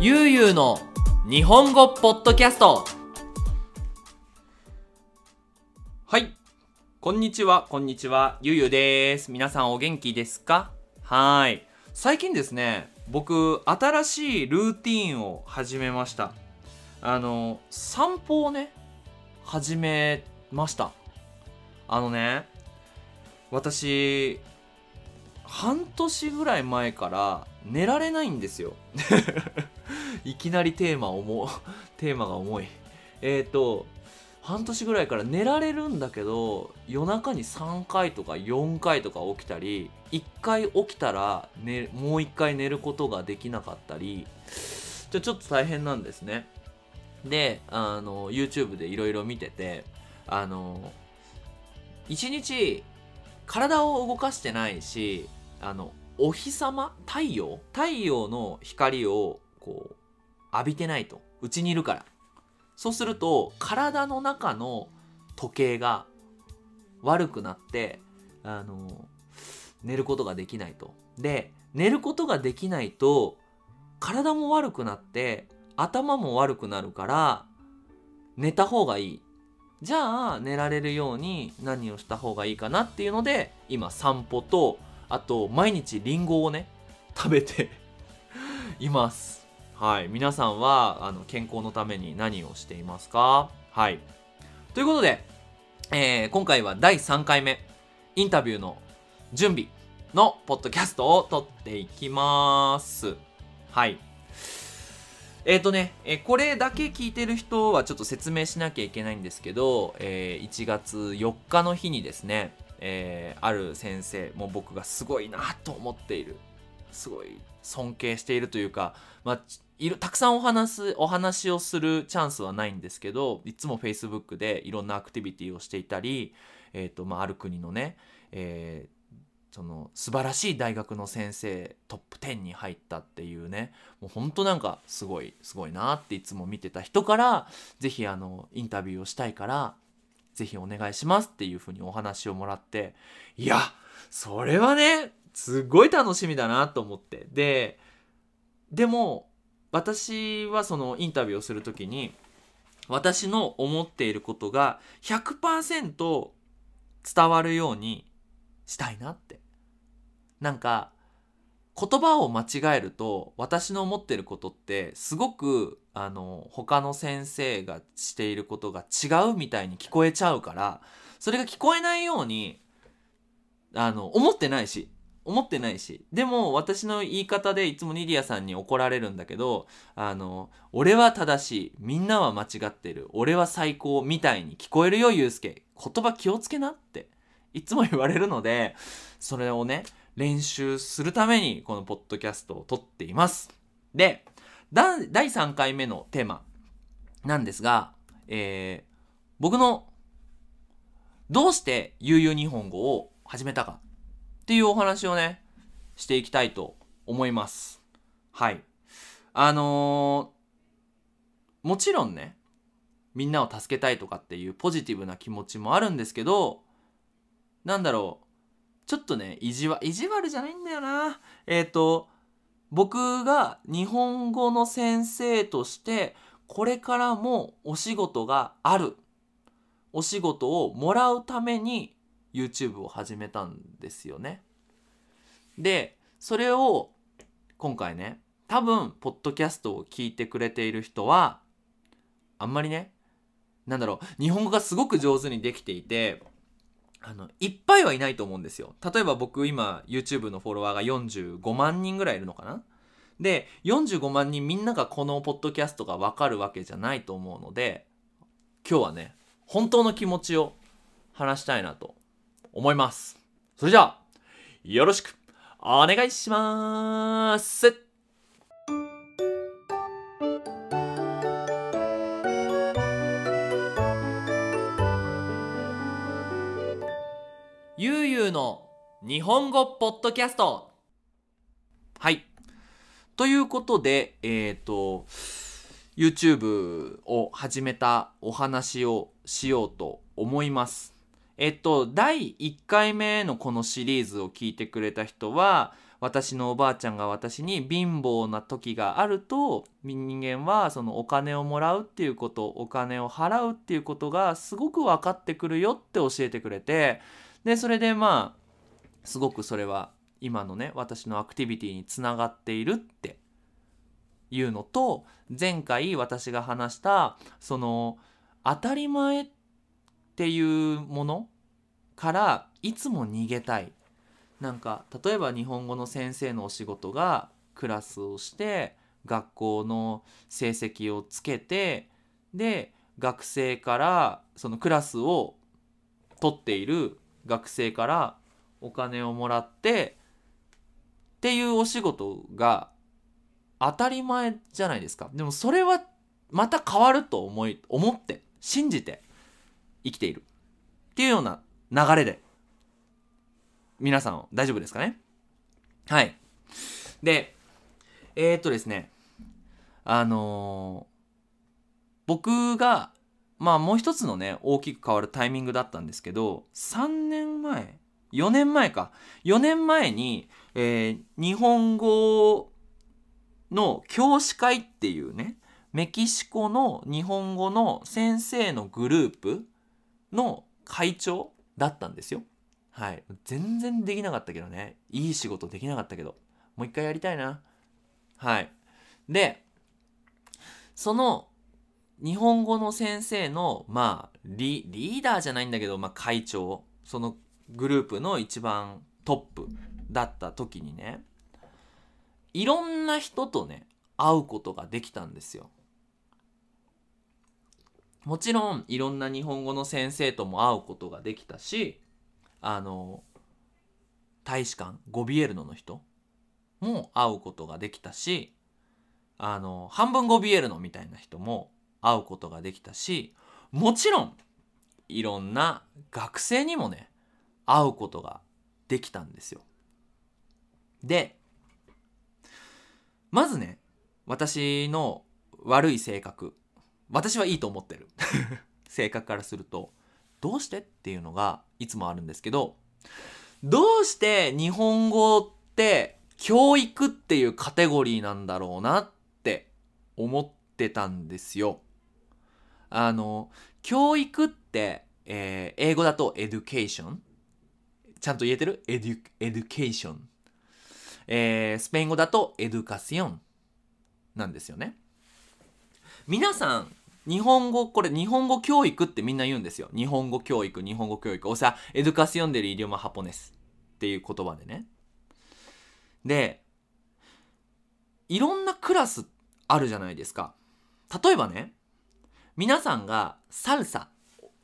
ゆうゆうの日本語ポッドキャストはいこんにちはこんにちはゆうゆうです皆さんお元気ですかはい最近ですね僕新しいルーティンを始めましたあの散歩をね始めましたあのね私半年ぐらい前から寝られないんですよ いきなりテーマ重、テーマが重い。えっ、ー、と、半年ぐらいから寝られるんだけど、夜中に3回とか4回とか起きたり、1回起きたら、ね、もう1回寝ることができなかったり、じゃちょっと大変なんですね。で、あの、YouTube でいろいろ見てて、あの、1日、体を動かしてないし、あの、お日様太陽太陽の光をこう浴びてないとうちにいるからそうすると体の中の時計が悪くなってあの寝ることができないとで寝ることができないと体も悪くなって頭も悪くなるから寝た方がいいじゃあ寝られるように何をした方がいいかなっていうので今散歩とあと毎日りんごをね食べていますはい、皆さんはあの健康のために何をしていますかはい。ということで、えー、今回は第3回目、インタビューの準備のポッドキャストを撮っていきます。はい。えっ、ー、とね、えこれだけ聞いてる人はちょっと説明しなきゃいけないんですけど、えー、1月4日の日にですね、えー、ある先生もう僕がすごいなと思っているすごい尊敬しているというか、まあ、いろたくさんお話すお話をするチャンスはないんですけどいつも Facebook でいろんなアクティビティをしていたり、えーとまあ、ある国のね、えー、その素晴らしい大学の先生トップ10に入ったっていうねもうほんとなんかすごいすごいなっていつも見てた人からぜひインタビューをしたいからぜひお願いしますっていうふうにお話をもらっていやそれはねすごい楽しみだなと思ってででも私はそのインタビューをする時に私の思っていることが100%伝わるようにしたいなってなんか言葉を間違えると私の思ってることってすごくあの他の先生がしていることが違うみたいに聞こえちゃうからそれが聞こえないようにあの思ってないし思ってないしでも私の言い方でいつもニディアさんに怒られるんだけどあの俺は正しいみんなは間違ってる俺は最高みたいに聞こえるよユうスケ言葉気をつけなっていつも言われるのでそれをね練習するためにこのポッドキャストを撮っていますで第3回目のテーマなんですが、えー、僕のどうして悠々日本語を始めたかっていうお話をね、していきたいと思います。はい。あのー、もちろんね、みんなを助けたいとかっていうポジティブな気持ちもあるんですけど、なんだろう、ちょっとね、意地は、意地悪じゃないんだよな。えっ、ー、と、僕が日本語の先生として、これからもお仕事がある。お仕事をもらうために YouTube を始めたんですよね。で、それを今回ね、多分、ポッドキャストを聞いてくれている人は、あんまりね、なんだろう、日本語がすごく上手にできていて、あの、いっぱいはいないと思うんですよ。例えば僕今、YouTube のフォロワーが45万人ぐらいいるのかなで、45万人みんながこのポッドキャストがわかるわけじゃないと思うので、今日はね、本当の気持ちを話したいなと思います。それじゃあ、よろしくお願いしますゆうゆうの日本語ポッドキャストはい。ということで、えっ、ー、と、YouTube を始めたお話をしようと思います。えっと、第1回目のこのシリーズを聞いてくれた人は、私のおばあちゃんが私に貧乏な時があると人間はそのお金をもらうっていうことお金を払うっていうことがすごく分かってくるよって教えてくれてでそれでまあすごくそれは今のね私のアクティビティにつながっているっていうのと前回私が話したその当たり前ってっていうものからいつも逃げたいなんか例えば日本語の先生のお仕事がクラスをして学校の成績をつけてで学生からそのクラスを取っている学生からお金をもらってっていうお仕事が当たり前じゃないですかでもそれはまた変わると思い思って信じて生きているっていうような流れで皆さん大丈夫ですかねはいでえー、っとですねあのー、僕がまあもう一つのね大きく変わるタイミングだったんですけど3年前4年前か4年前に、えー、日本語の教師会っていうねメキシコの日本語の先生のグループの会長だったんですよ。はい。全然できなかったけどね。いい仕事できなかったけど。もう一回やりたいな。はい。で、その日本語の先生の、まあリ、リーダーじゃないんだけど、まあ、会長、そのグループの一番トップだった時にね、いろんな人とね、会うことができたんですよ。もちろんいろんな日本語の先生とも会うことができたしあの大使館ゴビエルノの人も会うことができたしあの半分ゴビエルノみたいな人も会うことができたしもちろんいろんな学生にもね会うことができたんですよ。でまずね私の悪い性格私はいいと思ってる 性格からするとどうしてっていうのがいつもあるんですけどどうして日本語って教育っていうカテゴリーなんだろうなって思ってたんですよ。あの教育って、えー、英語だとエデュケーションちゃんと言えてるエデュエデュケーション、えー、スペイン語だとエデュカシオンなんですよね。皆さん日本語、これ日本語教育ってみんな言うんですよ。日本語教育、日本語教育。おさ、エドカシオンデるイリオマハポネスっていう言葉でね。で、いろんなクラスあるじゃないですか。例えばね、皆さんがサルサ、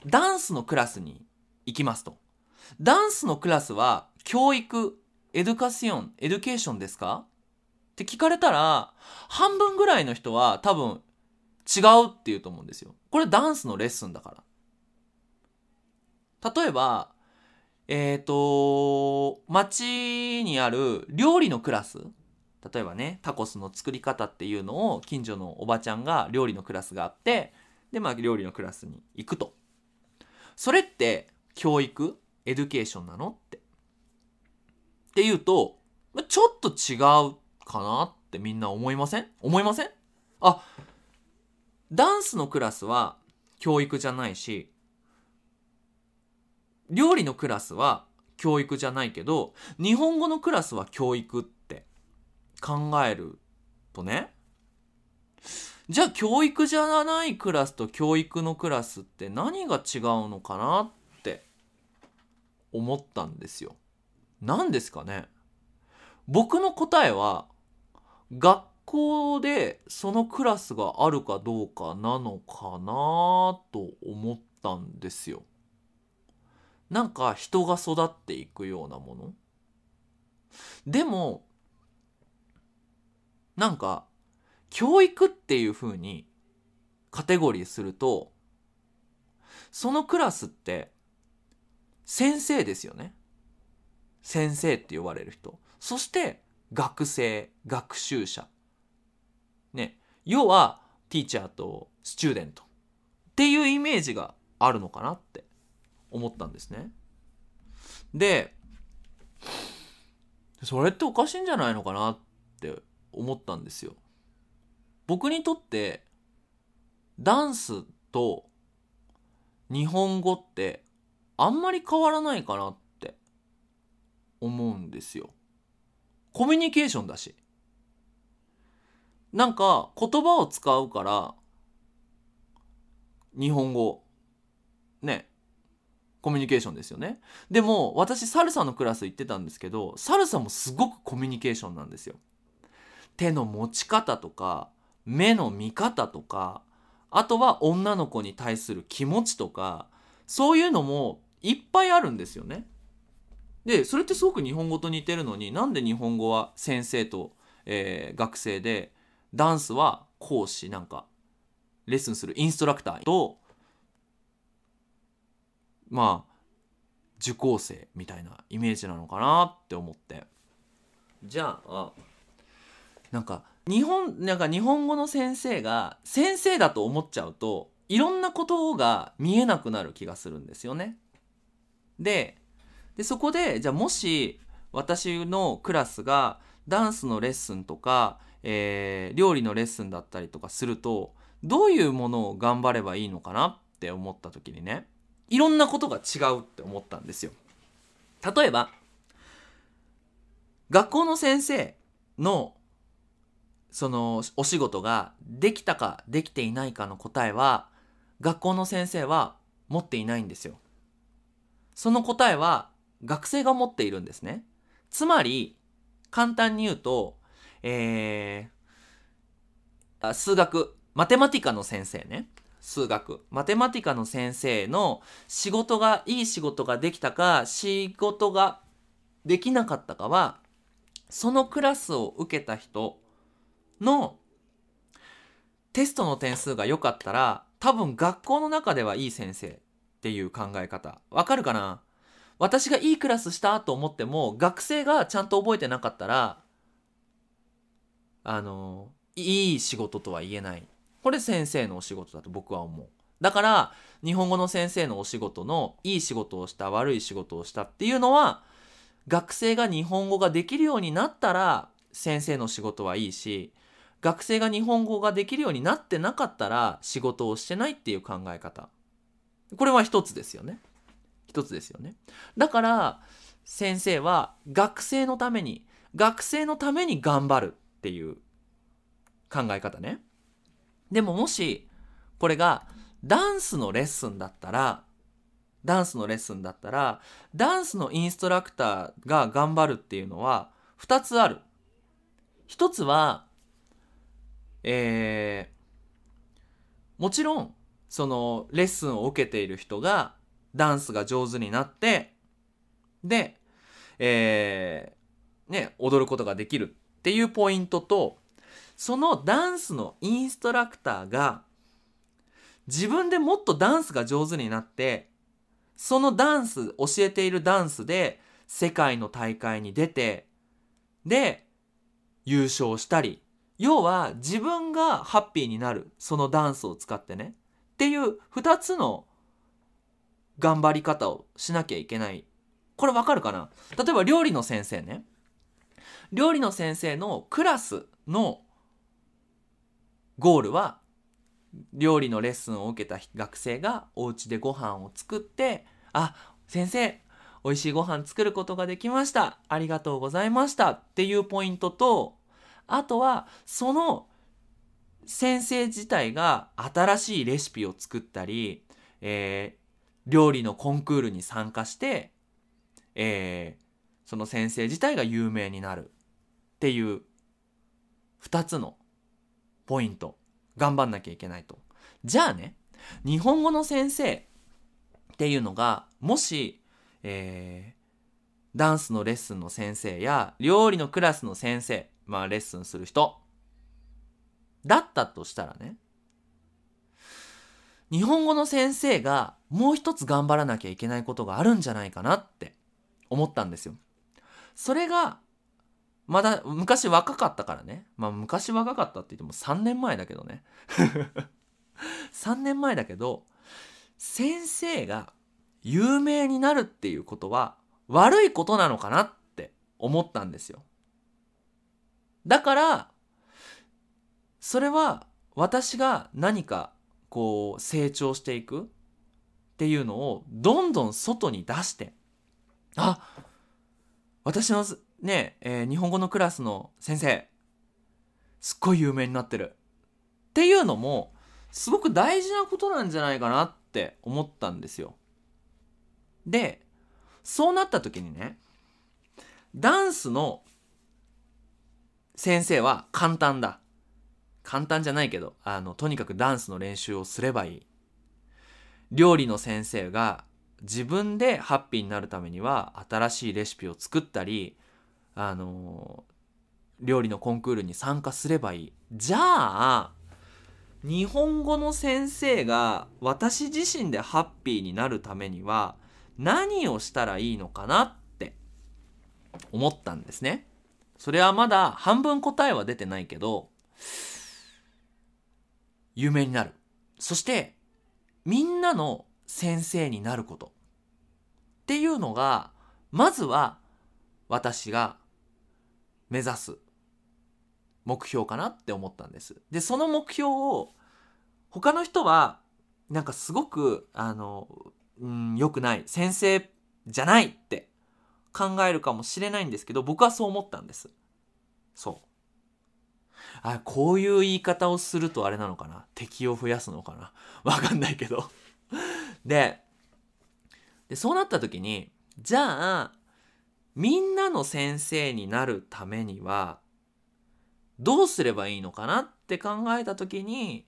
ダンスのクラスに行きますと。ダンスのクラスは教育、エドカシオン、エデュケーションですかって聞かれたら、半分ぐらいの人は多分違うって言うと思うんですよ。これダンスのレッスンだから。例えば、えっ、ー、と、町にある料理のクラス。例えばね、タコスの作り方っていうのを近所のおばちゃんが料理のクラスがあって、で、まあ料理のクラスに行くと。それって教育エデュケーションなのって。っていうと、ちょっと違うかなってみんな思いません思いませんあ、ダンスのクラスは教育じゃないし料理のクラスは教育じゃないけど日本語のクラスは教育って考えるとねじゃあ教育じゃないクラスと教育のクラスって何が違うのかなって思ったんですよ。何ですかね僕の答えは学校でそのクラスがあるかどうかなのかなと思ったんですよ。なんか人が育っていくようなもの。でもなんか教育っていう風にカテゴリーするとそのクラスって先生ですよね。先生って呼ばれる人。そして学生、学習者。要はティーチャーとスチューデントっていうイメージがあるのかなって思ったんですね。でそれっておかしいんじゃないのかなって思ったんですよ。僕にとってダンスと日本語ってあんまり変わらないかなって思うんですよ。コミュニケーションだし。なんか言葉を使うから日本語ねコミュニケーションですよねでも私サルサのクラス行ってたんですけどサルサもすごくコミュニケーションなんですよ手の持ち方とか目の見方とかあとは女の子に対する気持ちとかそういうのもいっぱいあるんですよねでそれってすごく日本語と似てるのになんで日本語は先生と、えー、学生でダンスは講師なんかレッスンするインストラクターとまあ受講生みたいなイメージなのかなって思ってじゃあなんか日本なんか日本語の先生が先生だと思っちゃうといろんなことが見えなくなる気がするんですよね。ででそこでじゃあもし私のクラスがダンスのレッスンとかえー、料理のレッスンだったりとかするとどういうものを頑張ればいいのかなって思った時にねいろんなことが違うって思ったんですよ。例えば学校の先生のそのお仕事ができたかできていないかの答えは学校の先生は持っていないんですよ。その答えは学生が持っているんですね。つまり簡単に言うとえー、あ数学、マテマティカの先生ね。数学。マテマティカの先生の仕事が、いい仕事ができたか、仕事ができなかったかは、そのクラスを受けた人のテストの点数が良かったら、多分学校の中ではいい先生っていう考え方。わかるかな私がいいクラスしたと思っても、学生がちゃんと覚えてなかったら、あのいい仕事とは言えないこれ先生のお仕事だと僕は思うだから日本語の先生のお仕事のいい仕事をした悪い仕事をしたっていうのは学生が日本語ができるようになったら先生の仕事はいいし学生が日本語ができるようになってなかったら仕事をしてないっていう考え方これは一つですよね一つですよねだから先生は学生のために学生のために頑張るっていう考え方ね。でももしこれがダンスのレッスンだったらダンスのレッスンだったらダンスのインストラクターが頑張るっていうのは2つある。1つはえー、もちろんそのレッスンを受けている人がダンスが上手になってで、えー、ね、踊ることができるっていうポイントとそのダンスのインストラクターが自分でもっとダンスが上手になってそのダンス教えているダンスで世界の大会に出てで優勝したり要は自分がハッピーになるそのダンスを使ってねっていう2つの頑張り方をしなきゃいけないこれわかるかな例えば料理の先生ね料理の先生のクラスのゴールは料理のレッスンを受けた学生がお家でご飯を作ってあ先生美味しいご飯作ることができましたありがとうございましたっていうポイントとあとはその先生自体が新しいレシピを作ったり、えー、料理のコンクールに参加して、えー、その先生自体が有名になるっていう2つのポイント頑張んなきゃいけないと。じゃあね日本語の先生っていうのがもし、えー、ダンスのレッスンの先生や料理のクラスの先生まあレッスンする人だったとしたらね日本語の先生がもう一つ頑張らなきゃいけないことがあるんじゃないかなって思ったんですよ。それがまだ昔若かったからね。まあ昔若かったって言っても3年前だけどね。3 年前だけど、先生が有名になるっていうことは悪いことなのかなって思ったんですよ。だから、それは私が何かこう成長していくっていうのをどんどん外に出して、あ私のねえー、日本語のクラスの先生すっごい有名になってるっていうのもすごく大事なことなんじゃないかなって思ったんですよ。でそうなった時にねダンスの先生は簡単だ。簡単じゃないけど、あの、とにかくダンスの練習をすればいい。料理の先生が自分でハッピーになるためには新しいレシピを作ったり、あの料理のコンクールに参加すればいい。じゃあ、日本語の先生が私自身でハッピーになるためには何をしたらいいのかなって思ったんですね。それはまだ半分答えは出てないけど、有名になる。そして、みんなの先生になること。っていうのが、まずは私が目指す目標かなって思ったんです。で、その目標を他の人はなんかすごく、あの、うん、良くない。先生じゃないって考えるかもしれないんですけど、僕はそう思ったんです。そう。あ、こういう言い方をするとあれなのかな敵を増やすのかな わかんないけどで。で、そうなった時に、じゃあ、みんなの先生になるためにはどうすればいいのかなって考えた時に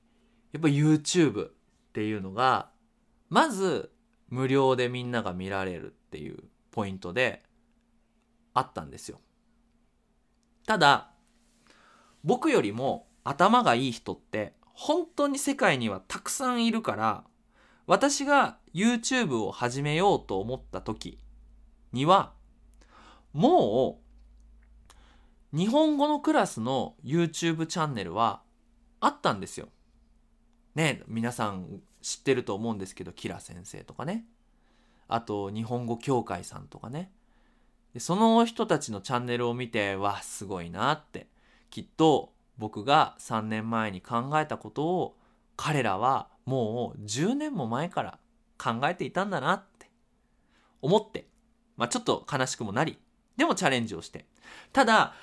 やっぱ YouTube っていうのがまず無料でみんなが見られるっていうポイントであったんですよ。ただ僕よりも頭がいい人って本当に世界にはたくさんいるから私が YouTube を始めようと思った時にはもう日本語のクラスの YouTube チャンネルはあったんですよ。ね皆さん知ってると思うんですけどキラ先生とかねあと日本語協会さんとかねその人たちのチャンネルを見てわすごいなってきっと僕が3年前に考えたことを彼らはもう10年も前から考えていたんだなって思って、まあ、ちょっと悲しくもなりでもチャレンジをしてただ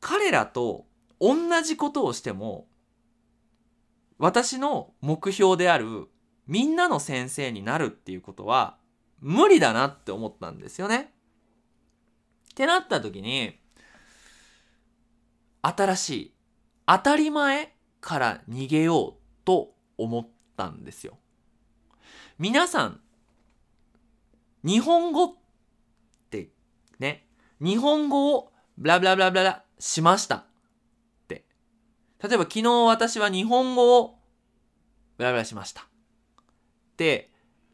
彼らと同じことをしても私の目標であるみんなの先生になるっていうことは無理だなって思ったんですよね。ってなった時に新しい当たり前から逃げようと思ったんですよ。皆さん日本語っね。日本語をブラブラブラブラしました。って。例えば昨日私は日本語をブラブラしました。って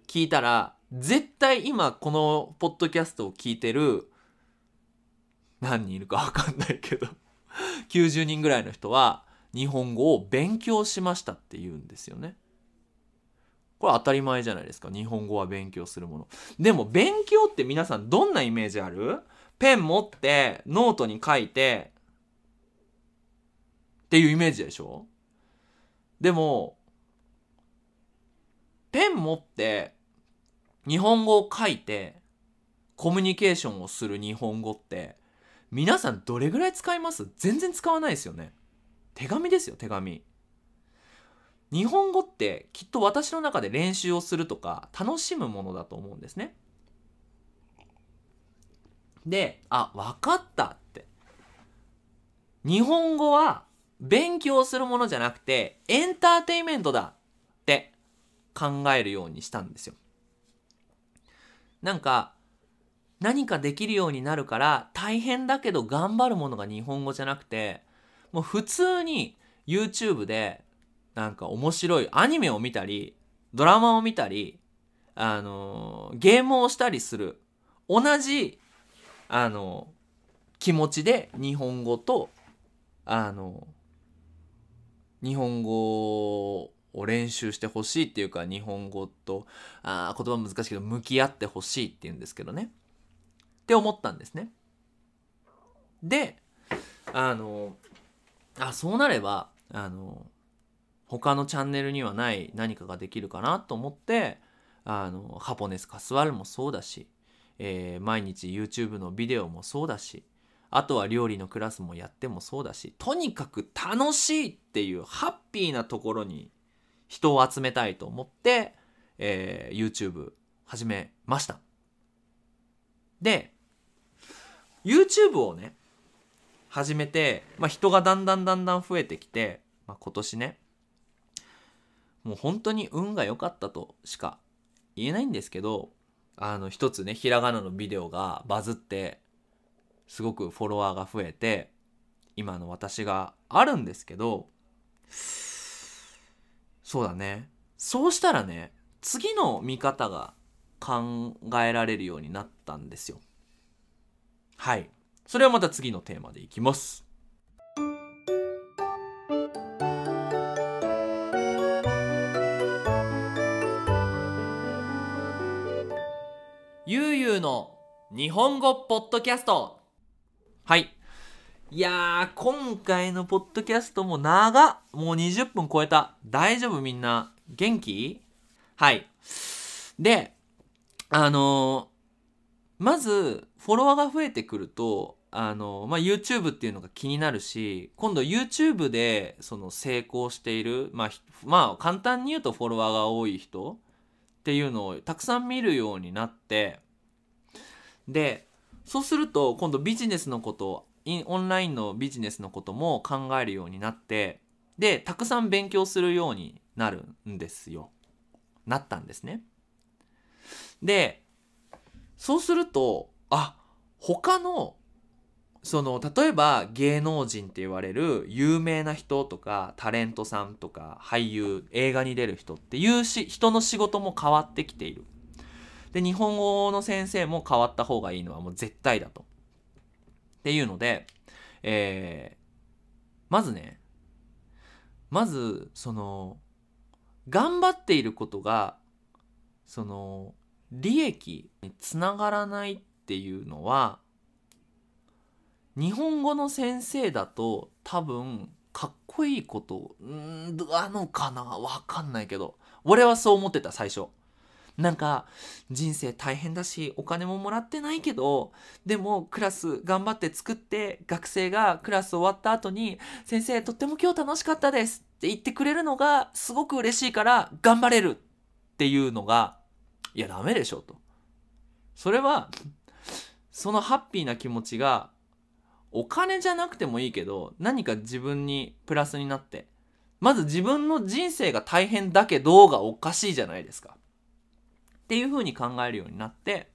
聞いたら、絶対今このポッドキャストを聞いてる何人いるかわかんないけど90 人ぐらいの人は日本語を勉強しましたって言うんですよね。これ当たり前じゃないですか。日本語は勉強するもの。でも勉強って皆さんどんなイメージあるペン持ってノートに書いてっていうイメージでしょでも、ペン持って日本語を書いてコミュニケーションをする日本語って皆さんどれぐらい使います全然使わないですよね。手紙ですよ、手紙。日本語ってきっと私の中で練習をするとか楽しむものだと思うんですね。で、あ、分かったって。日本語は勉強するものじゃなくてエンターテインメントだって考えるようにしたんですよ。なんか何かできるようになるから大変だけど頑張るものが日本語じゃなくてもう普通に YouTube でなんか面白いアニメを見たりドラマを見たりあのー、ゲームをしたりする同じあのー、気持ちで日本語とあのー、日本語を練習してほしいっていうか日本語とあ言葉難しいけど向き合ってほしいっていうんですけどねって思ったんですね。であのあそうなればあの他のチャンネルにはない何かができるかなと思ってあのハポネスカスワルもそうだし、えー、毎日 YouTube のビデオもそうだしあとは料理のクラスもやってもそうだしとにかく楽しいっていうハッピーなところに人を集めたいと思って、えー、YouTube 始めました。で YouTube をね始めて、まあ、人がだんだんだんだん増えてきて、まあ、今年ねもう本当に運が良かったとしか言えないんですけど、あの一つね、ひらがなのビデオがバズって、すごくフォロワーが増えて、今の私があるんですけど、そうだね。そうしたらね、次の見方が考えられるようになったんですよ。はい。それはまた次のテーマでいきます。日本語ポッドキャストはいいやー今回のポッドキャストも長っもう20分超えた大丈夫みんな元気はいであのー、まずフォロワーが増えてくるとあのー、まあ、YouTube っていうのが気になるし今度 YouTube でその成功している、まあ、まあ簡単に言うとフォロワーが多い人っていうのをたくさん見るようになってでそうすると今度ビジネスのことオンラインのビジネスのことも考えるようになってでたくさん勉強するようになるんですよ。なったんですね。でそうするとあ他のその例えば芸能人って言われる有名な人とかタレントさんとか俳優映画に出る人っていうし人の仕事も変わってきている。で日本語の先生も変わった方がいいのはもう絶対だと。っていうので、えー、まずねまずその頑張っていることがその利益につながらないっていうのは日本語の先生だと多分かっこいいことんなのかなわかんないけど俺はそう思ってた最初。なんか人生大変だしお金ももらってないけどでもクラス頑張って作って学生がクラス終わった後に「先生とっても今日楽しかったです」って言ってくれるのがすごく嬉しいから頑張れるっていうのがいやダメでしょと。それはそのハッピーな気持ちがお金じゃなくてもいいけど何か自分にプラスになってまず自分の人生が大変だけどがおかしいじゃないですか。っていうふうに考えるようになって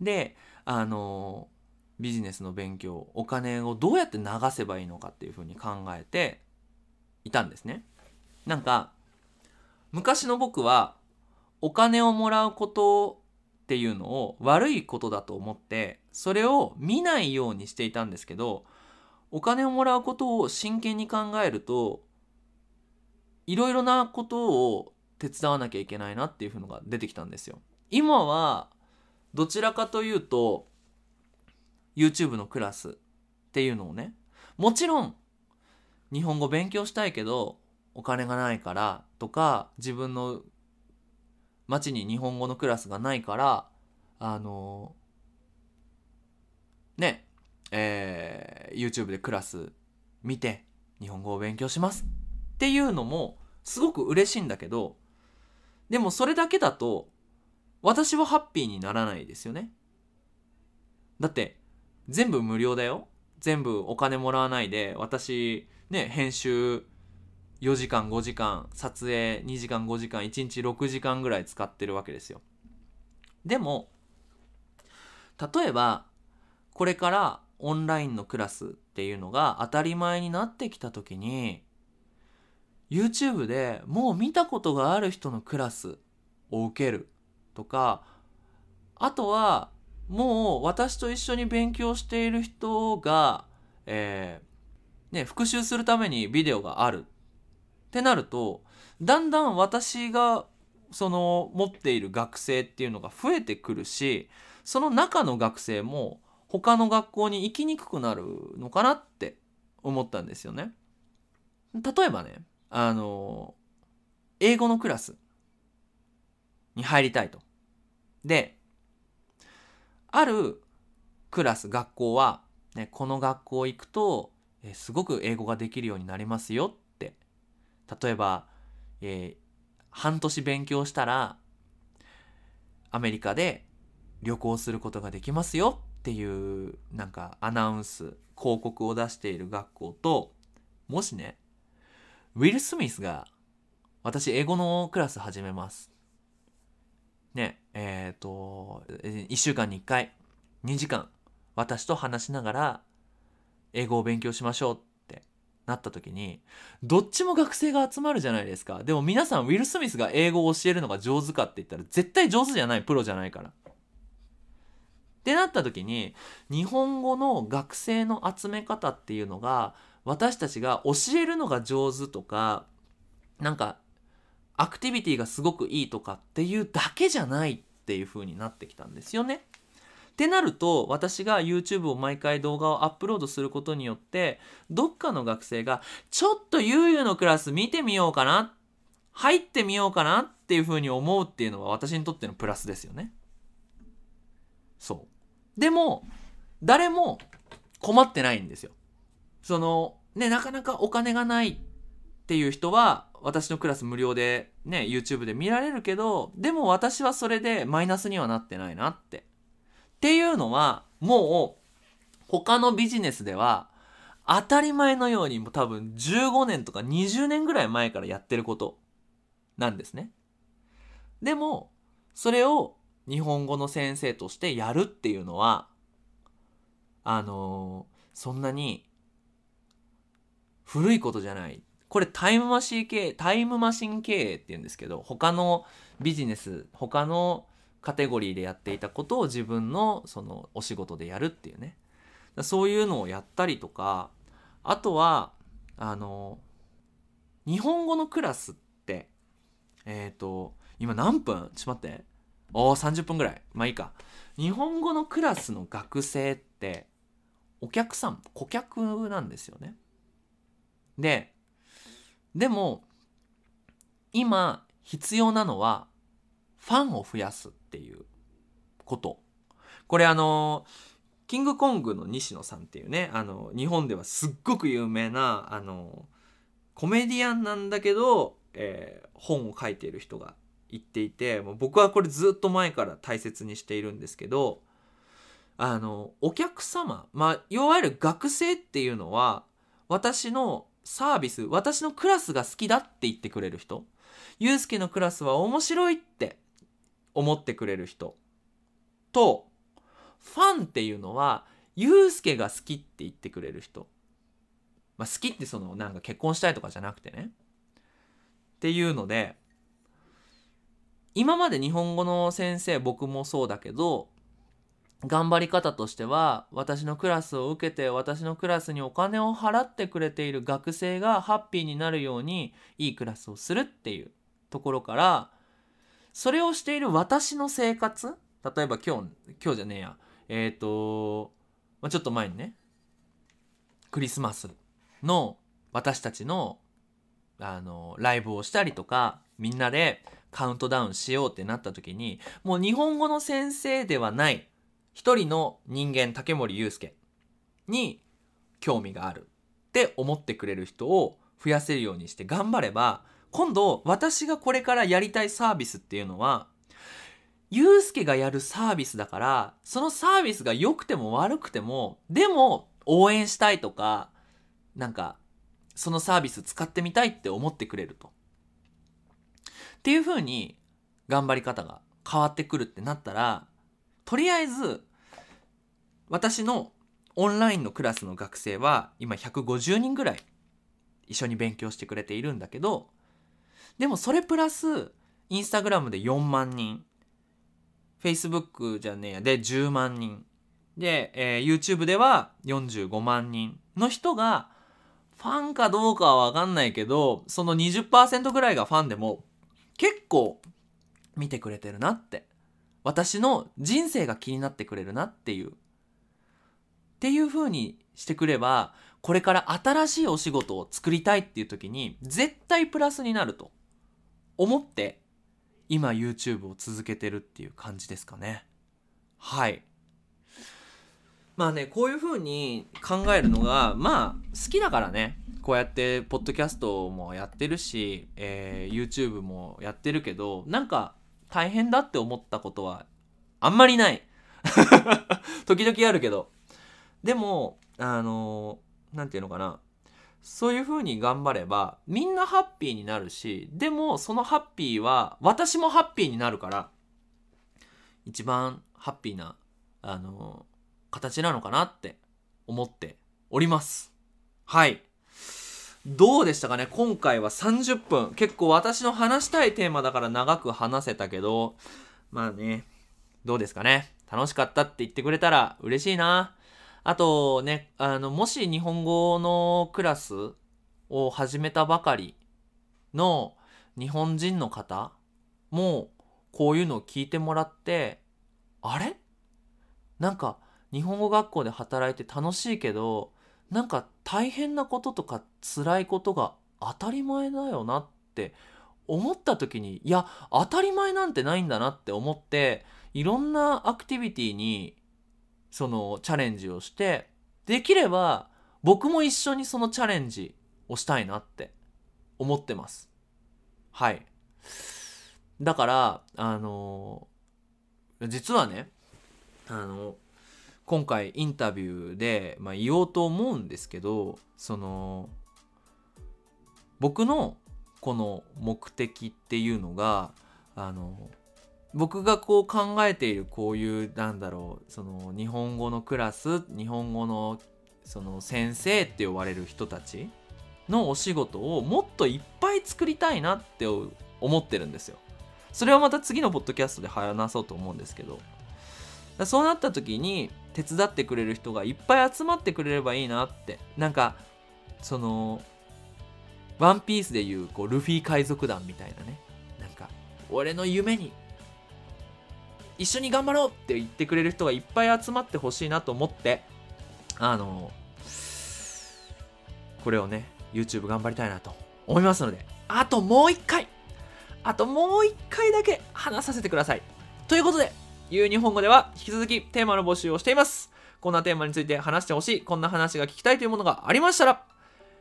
であのビジネスの勉強お金をどうやって流せばいいのかっていうふうに考えていたんですね。なんか昔の僕はお金をもらうことっていうのを悪いことだと思ってそれを見ないようにしていたんですけどお金をもらうことを真剣に考えるといろいろなことを手伝わなきゃいけないなっていうのが出てきたんですよ。今はどちらかというと YouTube のクラスっていうのをねもちろん日本語勉強したいけどお金がないからとか自分の町に日本語のクラスがないからあのねえー、YouTube でクラス見て日本語を勉強しますっていうのもすごく嬉しいんだけどでもそれだけだと私はハッピーにならないですよね。だって全部無料だよ。全部お金もらわないで私ね編集4時間5時間撮影2時間5時間1日6時間ぐらい使ってるわけですよ。でも例えばこれからオンラインのクラスっていうのが当たり前になってきた時に YouTube でもう見たことがある人のクラスを受けるとかあとはもう私と一緒に勉強している人が、えー、ね、復習するためにビデオがあるってなるとだんだん私がその持っている学生っていうのが増えてくるしその中の学生も他の学校に行きにくくなるのかなって思ったんですよね。例えばねあの、英語のクラスに入りたいと。で、あるクラス、学校は、ね、この学校行くと、えすごく英語ができるようになりますよって。例えば、えー、半年勉強したら、アメリカで旅行することができますよっていう、なんかアナウンス、広告を出している学校と、もしね、ウィル・スミスが、私、英語のクラス始めます。ね、えっ、ー、と、1週間に1回、2時間、私と話しながら、英語を勉強しましょうってなった時に、どっちも学生が集まるじゃないですか。でも皆さん、ウィル・スミスが英語を教えるのが上手かって言ったら、絶対上手じゃない、プロじゃないから。ってなった時に日本語の学生の集め方っていうのが私たちが教えるのが上手とかなんかアクティビティがすごくいいとかっていうだけじゃないっていう風になってきたんですよね。ってなると私が YouTube を毎回動画をアップロードすることによってどっかの学生がちょっとゆうゆうのクラス見てみようかな入ってみようかなっていう風に思うっていうのは私にとってのプラスですよね。そう。でも誰も困ってないんですよ。その、ね、なかなかお金がないっていう人は、私のクラス無料でね、YouTube で見られるけど、でも私はそれでマイナスにはなってないなって。っていうのは、もう、他のビジネスでは、当たり前のようにも多分15年とか20年ぐらい前からやってることなんですね。でも、それを日本語の先生としてやるっていうのは、あのー、そんなに古いことじゃないこれタイムマシン経営タイムマシン経営っていうんですけど他のビジネス他のカテゴリーでやっていたことを自分のそのお仕事でやるっていうねそういうのをやったりとかあとはあの日本語のクラスってえっ、ー、と今何分ちょっと待っておお30分ぐらいまあいいか日本語のクラスの学生ってお客さん顧客なんですよねででも今必要なのはファンを増やすっていうことこれあのキングコングの西野さんっていうねあの日本ではすっごく有名なあのコメディアンなんだけど、えー、本を書いている人が言っていてもう僕はこれずっと前から大切にしているんですけどあのお客様まあいわゆる学生っていうのは私のサービス私のクラスが好きだって言ってくれる人ゆうすけのクラスは面白いって思ってくれる人とファンっていうのはゆうすけが好きって言ってくれる人、まあ、好きってそのなんか結婚したいとかじゃなくてねっていうので今まで日本語の先生僕もそうだけど頑張り方としては私のクラスを受けて私のクラスにお金を払ってくれている学生がハッピーになるようにいいクラスをするっていうところからそれをしている私の生活例えば今日今日じゃねえやえっ、ー、と、まあ、ちょっと前にねクリスマスの私たちのあのライブをしたりとかみんなでカウントダウンしようってなった時にもう日本語の先生ではない一人の人間竹森裕介に興味があるって思ってくれる人を増やせるようにして頑張れば今度私がこれからやりたいサービスっていうのは裕介がやるサービスだからそのサービスが良くても悪くてもでも応援したいとかなんかそのサービス使ってみたいって思ってくれると。っていう風に頑張り方が変わってくるってなったらとりあえず私のオンラインのクラスの学生は今150人ぐらい一緒に勉強してくれているんだけどでもそれプラスインスタグラムで4万人 Facebook じゃねえやで10万人で、えー、YouTube では45万人の人がファンかどうかは分かんないけどその20%ぐらいがファンでも結構見てくれてるなって私の人生が気になってくれるなっていうっていう風にしてくればこれから新しいお仕事を作りたいっていう時に絶対プラスになると思って今 YouTube を続けてるっていう感じですかね。はい。まあね、こういう風に考えるのが、まあ、好きだからね、こうやって、ポッドキャストもやってるし、えー、YouTube もやってるけど、なんか、大変だって思ったことは、あんまりない。時々あるけど、でもあの何て言うのかなそういう風に頑張ればみんなハッピーになるしでもそのハッピーは私もハッピーになるから一番ハッピーなあの形なのかなって思っております。はい。どうでしたかね今回は30分。結構私の話したいテーマだから長く話せたけど、まあね、どうですかね楽しかったって言ってくれたら嬉しいな。あとね、あの、もし日本語のクラスを始めたばかりの日本人の方もこういうのを聞いてもらって、あれなんか日本語学校で働いて楽しいけど、なんか大変なこととか辛いことが当たり前だよなって思った時に、いや、当たり前なんてないんだなって思って、いろんなアクティビティにそのチャレンジをしてできれば僕も一緒にそのチャレンジをしたいなって思ってますはいだからあの実はねあの今回インタビューで、まあ、言おうと思うんですけどその僕のこの目的っていうのがあの僕がこう考えているこういうなんだろうその日本語のクラス日本語のその先生って呼ばれる人たちのお仕事をもっといっぱい作りたいなって思ってるんですよ。それはまた次のポッドキャストで話そうと思うんですけどそうなった時に手伝ってくれる人がいっぱい集まってくれればいいなってなんかその「ワンピースでいうこうルフィ海賊団みたいなねなんか俺の夢に一緒に頑張ろうって言ってくれる人がいっぱい集まってほしいなと思って、あの、これをね、YouTube 頑張りたいなと思いますので、あともう一回あともう一回だけ話させてください。ということで、ゆう日本語では引き続きテーマの募集をしています。こんなテーマについて話してほしい、こんな話が聞きたいというものがありましたら、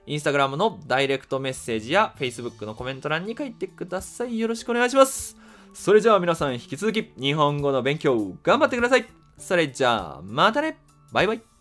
インスタグラムのダイレクトメッセージや Facebook のコメント欄に書いてください。よろしくお願いします。それじゃあ皆さん引き続き日本語の勉強頑張ってくださいそれじゃあまたねバイバイ